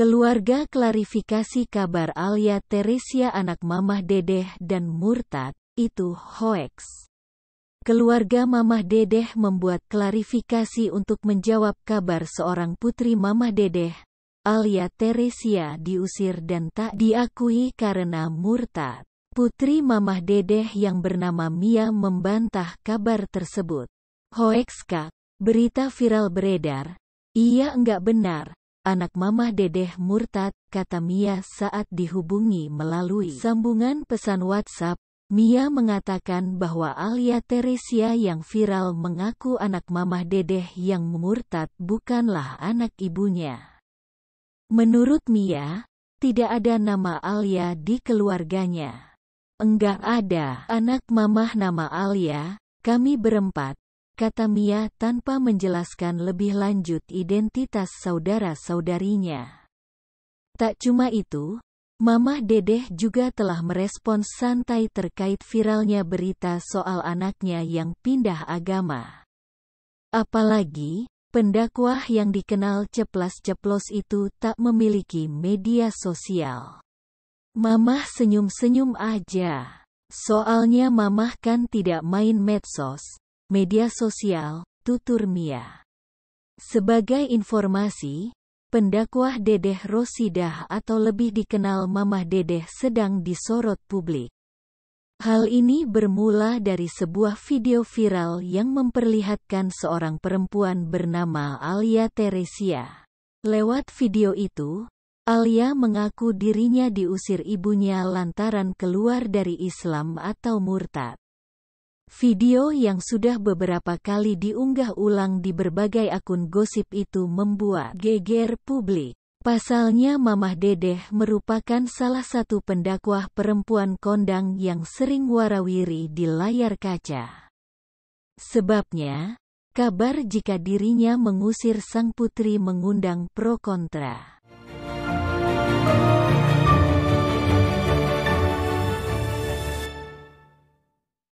Keluarga klarifikasi kabar Alia Teresia anak Mamah Dedeh dan Murtad, itu hoax Keluarga Mamah Dedeh membuat klarifikasi untuk menjawab kabar seorang putri Mamah Dedeh, Alia Teresia diusir dan tak diakui karena murtad. Putri Mamah Dedeh yang bernama Mia membantah kabar tersebut. Hoekska, berita viral beredar. iya enggak benar, anak mamah dedeh murtad, kata Mia saat dihubungi melalui sambungan pesan WhatsApp. Mia mengatakan bahwa Alia Teresia yang viral mengaku anak mamah dedeh yang murtad bukanlah anak ibunya. Menurut Mia, tidak ada nama Alia di keluarganya. Enggak ada anak mamah nama Alia, kami berempat, kata Mia tanpa menjelaskan lebih lanjut identitas saudara-saudarinya. Tak cuma itu, Mamah Dedeh juga telah merespons santai terkait viralnya berita soal anaknya yang pindah agama. Apalagi, pendakwah yang dikenal ceplas-ceplos itu tak memiliki media sosial. Mamah senyum-senyum aja. Soalnya mamah kan tidak main medsos, media sosial, tutur Mia. Sebagai informasi, pendakwah Dedeh Rosidah atau lebih dikenal Mamah Dedeh sedang disorot publik. Hal ini bermula dari sebuah video viral yang memperlihatkan seorang perempuan bernama Alia Teresia. Lewat video itu, Alia mengaku dirinya diusir ibunya lantaran keluar dari Islam atau murtad. Video yang sudah beberapa kali diunggah ulang di berbagai akun gosip itu membuat geger publik. Pasalnya Mamah Dedeh merupakan salah satu pendakwah perempuan kondang yang sering warawiri di layar kaca. Sebabnya, kabar jika dirinya mengusir sang putri mengundang pro kontra.